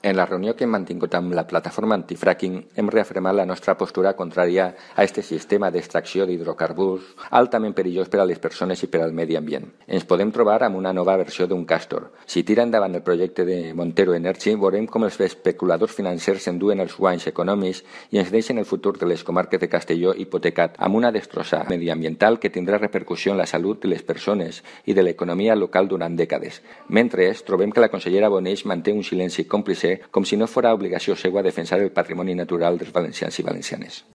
En la reunió que hem mantingut amb la plataforma antifracking hem reafirmat la nostra postura contrària a aquest sistema d'extracció d'hidrocarburs altament perillós per a les persones i per al medi ambient. Ens podem trobar amb una nova versió d'un castor. Si tira endavant el projecte de Montero Energy, veurem com els especuladors financers s'enduen els guanys econòmics i ens deixen el futur de les comarques de Castelló hipotecat amb una destrossa mediambiental que tindrà repercussió en la salut de les persones i de l'economia local durant dècades. Mentre trobem que la consellera Boneix manté un silenci còmplice com si no fora obligació seva defensar el patrimoni natural dels valencians i valencianes.